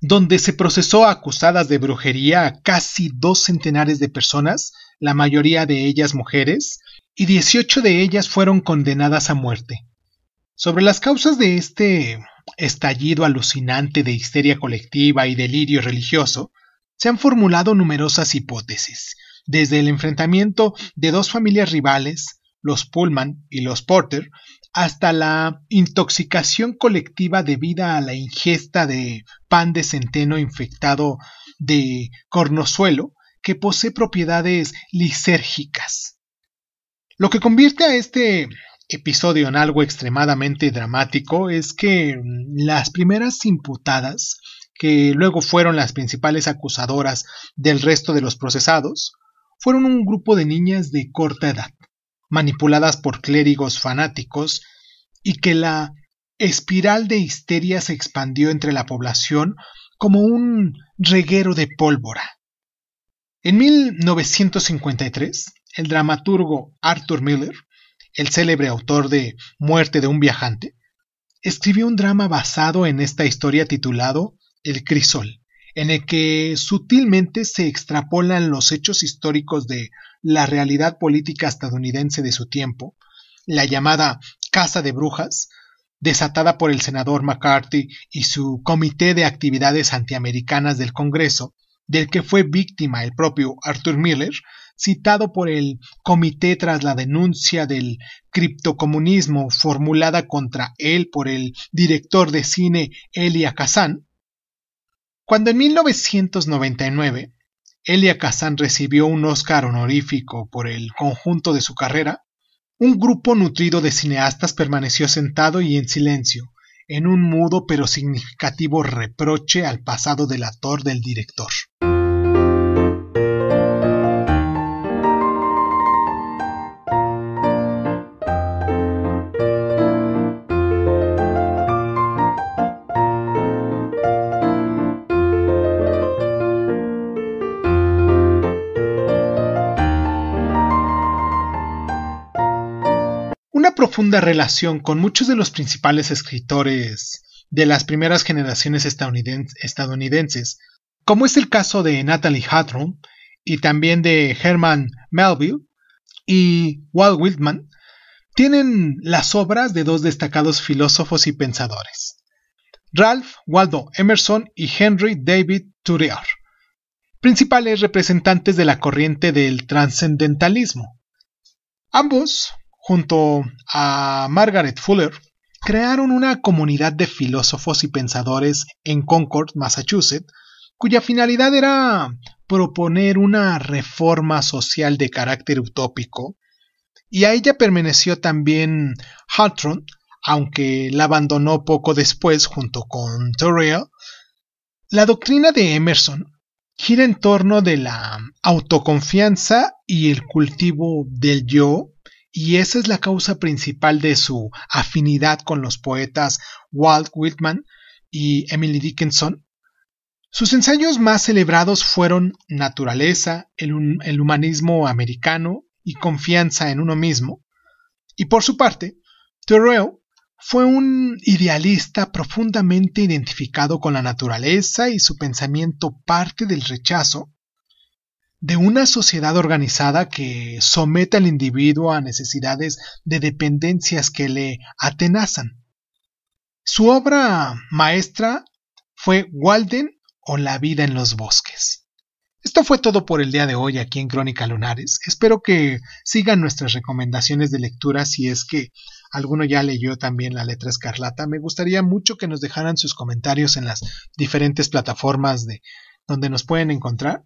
donde se procesó acusadas de brujería a casi dos centenares de personas, la mayoría de ellas mujeres, y 18 de ellas fueron condenadas a muerte. Sobre las causas de este estallido alucinante de histeria colectiva y delirio religioso, se han formulado numerosas hipótesis, desde el enfrentamiento de dos familias rivales, los Pullman y los Porter, hasta la intoxicación colectiva debida a la ingesta de pan de centeno infectado de cornozuelo, que posee propiedades lisérgicas. Lo que convierte a este episodio en algo extremadamente dramático es que mm, las primeras imputadas, que luego fueron las principales acusadoras del resto de los procesados, fueron un grupo de niñas de corta edad, manipuladas por clérigos fanáticos, y que la espiral de histeria se expandió entre la población como un reguero de pólvora. En 1953, el dramaturgo Arthur Miller, el célebre autor de Muerte de un viajante, escribió un drama basado en esta historia titulado El crisol, en el que sutilmente se extrapolan los hechos históricos de la realidad política estadounidense de su tiempo, la llamada Casa de Brujas, desatada por el senador McCarthy y su Comité de Actividades Antiamericanas del Congreso, del que fue víctima el propio Arthur Miller, citado por el comité tras la denuncia del criptocomunismo formulada contra él por el director de cine Elia Kazan, cuando en 1999 Elia Kazan recibió un Oscar honorífico por el conjunto de su carrera, un grupo nutrido de cineastas permaneció sentado y en silencio, en un mudo pero significativo reproche al pasado del actor del director. profunda relación con muchos de los principales escritores de las primeras generaciones estadounidenses, como es el caso de Natalie Hawthorne y también de Herman Melville y Walt Whitman, tienen las obras de dos destacados filósofos y pensadores, Ralph Waldo Emerson y Henry David Thoreau, principales representantes de la corriente del trascendentalismo. Ambos junto a Margaret Fuller, crearon una comunidad de filósofos y pensadores en Concord, Massachusetts, cuya finalidad era proponer una reforma social de carácter utópico, y a ella permaneció también Hartron, aunque la abandonó poco después junto con Thoreau. La doctrina de Emerson gira en torno de la autoconfianza y el cultivo del yo y esa es la causa principal de su afinidad con los poetas Walt Whitman y Emily Dickinson. Sus ensayos más celebrados fueron Naturaleza, el, el humanismo americano y Confianza en uno mismo. Y por su parte, Thoreau fue un idealista profundamente identificado con la naturaleza y su pensamiento parte del rechazo de una sociedad organizada que somete al individuo a necesidades de dependencias que le atenazan. Su obra maestra fue Walden o La vida en los bosques. Esto fue todo por el día de hoy aquí en Crónica Lunares. Espero que sigan nuestras recomendaciones de lectura si es que alguno ya leyó también la letra escarlata. Me gustaría mucho que nos dejaran sus comentarios en las diferentes plataformas de donde nos pueden encontrar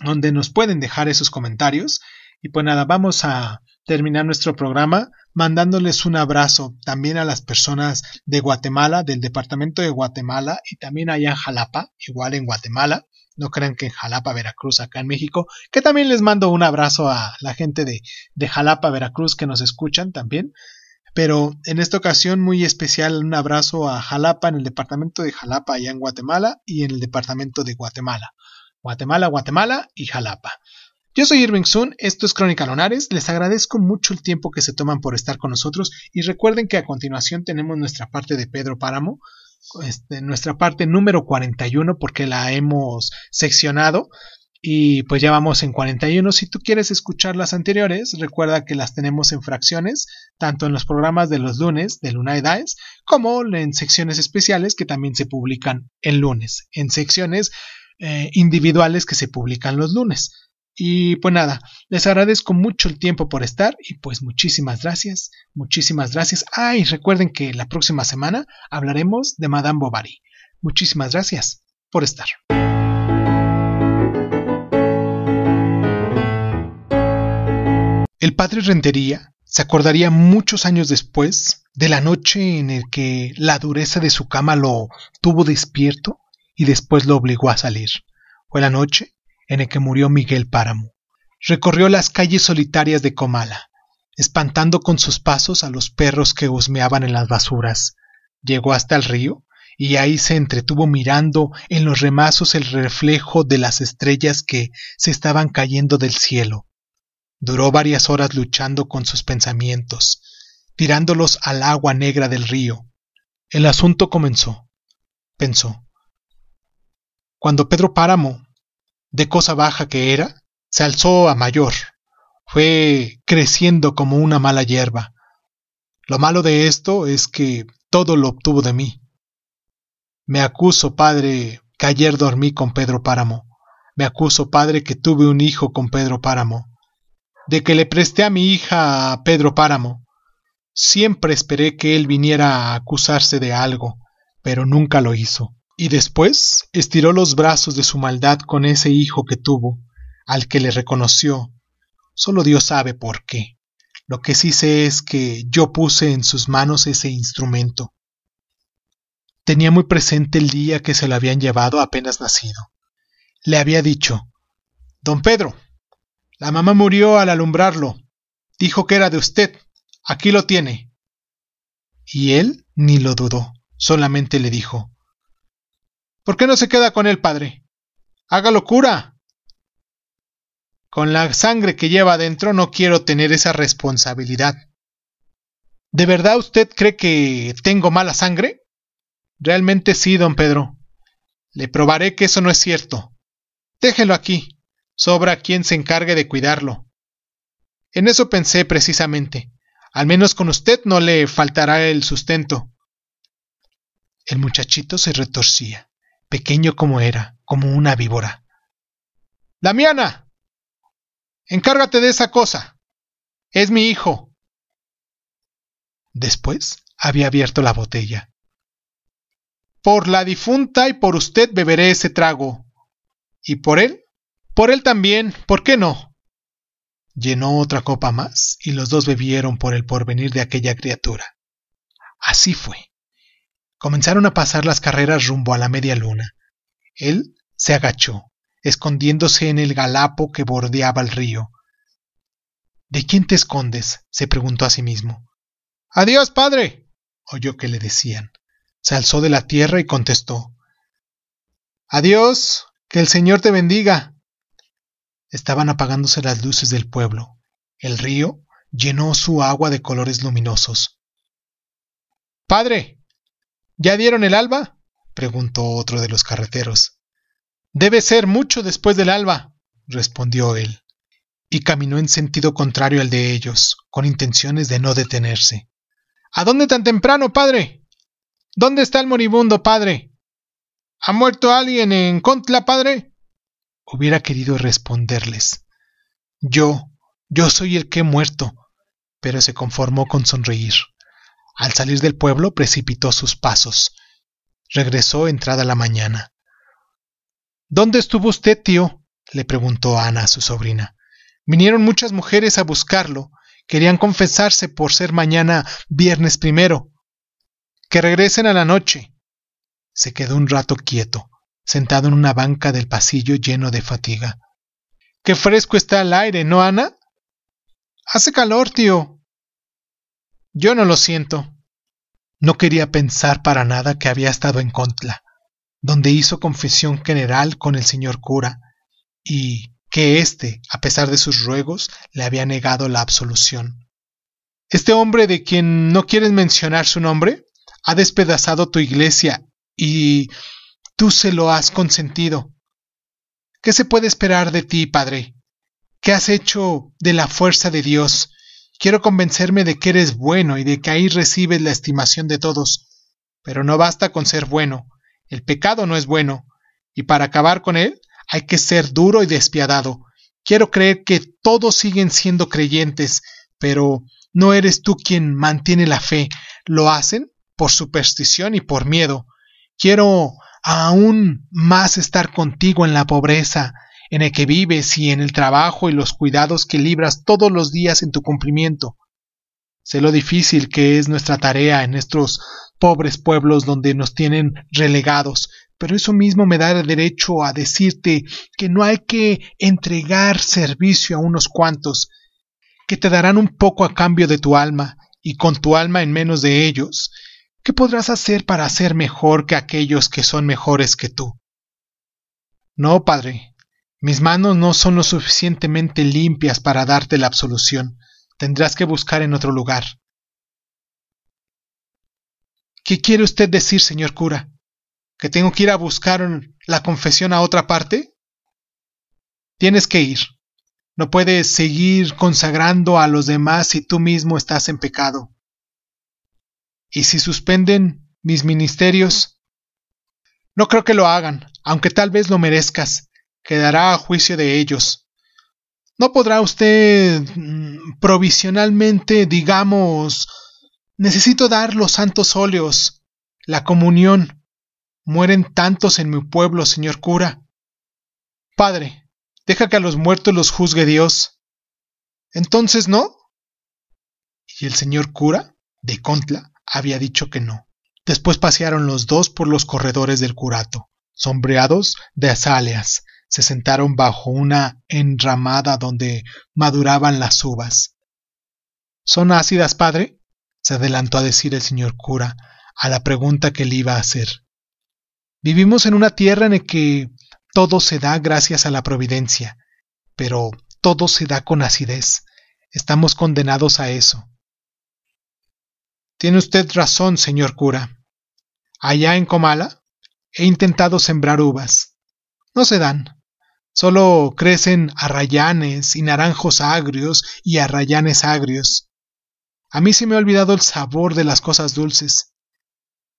donde nos pueden dejar esos comentarios. Y pues nada, vamos a terminar nuestro programa mandándoles un abrazo también a las personas de Guatemala, del departamento de Guatemala y también allá en Jalapa, igual en Guatemala. No crean que en Jalapa, Veracruz, acá en México, que también les mando un abrazo a la gente de, de Jalapa, Veracruz, que nos escuchan también. Pero en esta ocasión muy especial un abrazo a Jalapa, en el departamento de Jalapa, allá en Guatemala, y en el departamento de Guatemala. Guatemala, Guatemala y Jalapa. Yo soy Irving Sun, esto es Crónica Lonares, les agradezco mucho el tiempo que se toman por estar con nosotros y recuerden que a continuación tenemos nuestra parte de Pedro Páramo, este, nuestra parte número 41 porque la hemos seccionado y pues ya vamos en 41. Si tú quieres escuchar las anteriores, recuerda que las tenemos en fracciones, tanto en los programas de los lunes de Luna y como en secciones especiales que también se publican el lunes, en secciones eh, individuales que se publican los lunes. Y pues nada, les agradezco mucho el tiempo por estar y pues muchísimas gracias, muchísimas gracias. Ah, y recuerden que la próxima semana hablaremos de Madame Bovary. Muchísimas gracias por estar. El padre Rentería se acordaría muchos años después de la noche en el que la dureza de su cama lo tuvo despierto y después lo obligó a salir. Fue la noche en el que murió Miguel Páramo. Recorrió las calles solitarias de Comala, espantando con sus pasos a los perros que husmeaban en las basuras. Llegó hasta el río y ahí se entretuvo mirando en los remazos el reflejo de las estrellas que se estaban cayendo del cielo. Duró varias horas luchando con sus pensamientos, tirándolos al agua negra del río. El asunto comenzó, pensó cuando Pedro Páramo, de cosa baja que era, se alzó a mayor, fue creciendo como una mala hierba. Lo malo de esto es que todo lo obtuvo de mí. Me acuso, padre, que ayer dormí con Pedro Páramo. Me acuso, padre, que tuve un hijo con Pedro Páramo. De que le presté a mi hija a Pedro Páramo. Siempre esperé que él viniera a acusarse de algo, pero nunca lo hizo. Y después estiró los brazos de su maldad con ese hijo que tuvo, al que le reconoció. Solo Dios sabe por qué. Lo que sí sé es que yo puse en sus manos ese instrumento. Tenía muy presente el día que se lo habían llevado apenas nacido. Le había dicho, Don Pedro, la mamá murió al alumbrarlo. Dijo que era de usted. Aquí lo tiene. Y él ni lo dudó, solamente le dijo, ¿Por qué no se queda con él, padre? Haga locura. Con la sangre que lleva adentro no quiero tener esa responsabilidad. ¿De verdad usted cree que tengo mala sangre? Realmente sí, don Pedro. Le probaré que eso no es cierto. Déjelo aquí. Sobra quien se encargue de cuidarlo. En eso pensé precisamente. Al menos con usted no le faltará el sustento. El muchachito se retorcía pequeño como era, como una víbora. Damiana, encárgate de esa cosa. Es mi hijo. Después había abierto la botella. Por la difunta y por usted beberé ese trago. ¿Y por él? Por él también, ¿por qué no? Llenó otra copa más y los dos bebieron por el porvenir de aquella criatura. Así fue. Comenzaron a pasar las carreras rumbo a la media luna. Él se agachó, escondiéndose en el galapo que bordeaba el río. ¿De quién te escondes? se preguntó a sí mismo. Adiós, padre. oyó que le decían. Se alzó de la tierra y contestó. Adiós. Que el Señor te bendiga. Estaban apagándose las luces del pueblo. El río llenó su agua de colores luminosos. Padre. ¿Ya dieron el alba? preguntó otro de los carreteros. Debe ser mucho después del alba, respondió él, y caminó en sentido contrario al de ellos, con intenciones de no detenerse. ¿A dónde tan temprano, padre? ¿Dónde está el moribundo, padre? ¿Ha muerto alguien en Contla, padre? Hubiera querido responderles. Yo, yo soy el que he muerto, pero se conformó con sonreír. Al salir del pueblo precipitó sus pasos. Regresó entrada la mañana. ¿Dónde estuvo usted, tío? le preguntó Ana a su sobrina. Vinieron muchas mujeres a buscarlo. Querían confesarse por ser mañana viernes primero. Que regresen a la noche. Se quedó un rato quieto, sentado en una banca del pasillo lleno de fatiga. Qué fresco está el aire, ¿no, Ana? Hace calor, tío, yo no lo siento. No quería pensar para nada que había estado en Contla, donde hizo confesión general con el señor cura, y que éste, a pesar de sus ruegos, le había negado la absolución. Este hombre de quien no quieres mencionar su nombre, ha despedazado tu iglesia y tú se lo has consentido. ¿Qué se puede esperar de ti, Padre? ¿Qué has hecho de la fuerza de Dios Quiero convencerme de que eres bueno y de que ahí recibes la estimación de todos. Pero no basta con ser bueno. El pecado no es bueno. Y para acabar con él hay que ser duro y despiadado. Quiero creer que todos siguen siendo creyentes, pero no eres tú quien mantiene la fe. Lo hacen por superstición y por miedo. Quiero aún más estar contigo en la pobreza, en el que vives y en el trabajo y los cuidados que libras todos los días en tu cumplimiento. Sé lo difícil que es nuestra tarea en estos pobres pueblos donde nos tienen relegados, pero eso mismo me da el derecho a decirte que no hay que entregar servicio a unos cuantos, que te darán un poco a cambio de tu alma, y con tu alma en menos de ellos, ¿qué podrás hacer para ser mejor que aquellos que son mejores que tú? No, Padre, mis manos no son lo suficientemente limpias para darte la absolución. Tendrás que buscar en otro lugar. ¿Qué quiere usted decir, señor cura? ¿Que tengo que ir a buscar la confesión a otra parte? Tienes que ir. No puedes seguir consagrando a los demás si tú mismo estás en pecado. ¿Y si suspenden mis ministerios? No creo que lo hagan, aunque tal vez lo merezcas quedará a juicio de ellos. No podrá usted mm, provisionalmente, digamos, necesito dar los santos óleos, la comunión. Mueren tantos en mi pueblo, señor cura. Padre, deja que a los muertos los juzgue Dios. Entonces no. Y el señor cura de Contla había dicho que no. Después pasearon los dos por los corredores del curato, sombreados de azaleas, se sentaron bajo una enramada donde maduraban las uvas. ¿Son ácidas, padre? se adelantó a decir el señor cura a la pregunta que le iba a hacer. Vivimos en una tierra en la que todo se da gracias a la providencia, pero todo se da con acidez. Estamos condenados a eso. Tiene usted razón, señor cura. Allá en Comala he intentado sembrar uvas. No se dan. Solo crecen arrayanes y naranjos agrios y arrayanes agrios. A mí se me ha olvidado el sabor de las cosas dulces.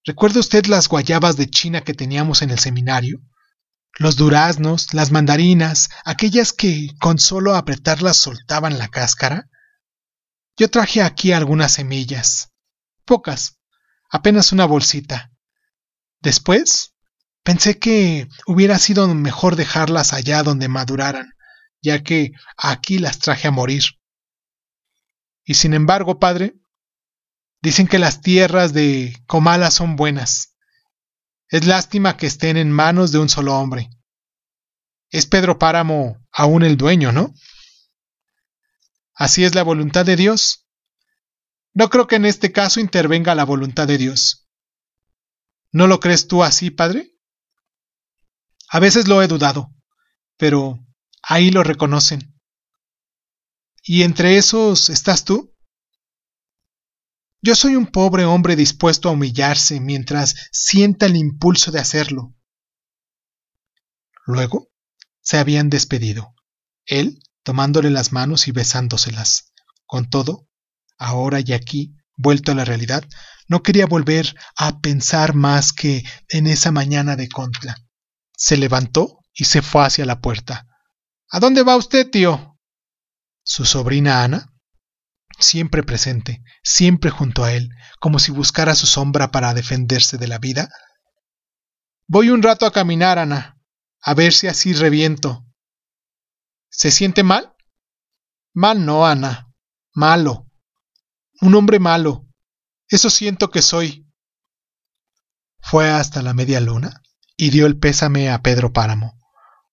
¿Recuerda usted las guayabas de China que teníamos en el seminario? Los duraznos, las mandarinas, aquellas que con solo apretarlas soltaban la cáscara. Yo traje aquí algunas semillas. Pocas. Apenas una bolsita. Después Pensé que hubiera sido mejor dejarlas allá donde maduraran, ya que aquí las traje a morir. Y sin embargo, padre, dicen que las tierras de Comala son buenas. Es lástima que estén en manos de un solo hombre. Es Pedro Páramo aún el dueño, ¿no? Así es la voluntad de Dios. No creo que en este caso intervenga la voluntad de Dios. ¿No lo crees tú así, padre? A veces lo he dudado, pero ahí lo reconocen. ¿Y entre esos estás tú? Yo soy un pobre hombre dispuesto a humillarse mientras sienta el impulso de hacerlo. Luego se habían despedido, él tomándole las manos y besándoselas. Con todo, ahora y aquí, vuelto a la realidad, no quería volver a pensar más que en esa mañana de Contla se levantó y se fue hacia la puerta. ¿A dónde va usted, tío? Su sobrina Ana, siempre presente, siempre junto a él, como si buscara su sombra para defenderse de la vida. Voy un rato a caminar, Ana, a ver si así reviento. ¿Se siente mal? Mal no, Ana. Malo. Un hombre malo. Eso siento que soy. Fue hasta la media luna y dio el pésame a Pedro Páramo.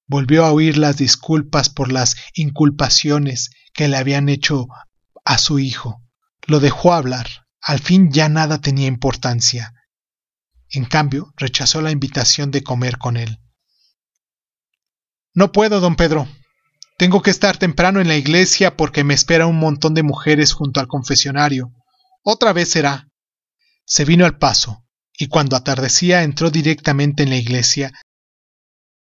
Volvió a oír las disculpas por las inculpaciones que le habían hecho a su hijo. Lo dejó hablar. Al fin ya nada tenía importancia. En cambio, rechazó la invitación de comer con él. No puedo, don Pedro. Tengo que estar temprano en la iglesia porque me espera un montón de mujeres junto al confesionario. Otra vez será. Se vino al paso, y cuando atardecía entró directamente en la iglesia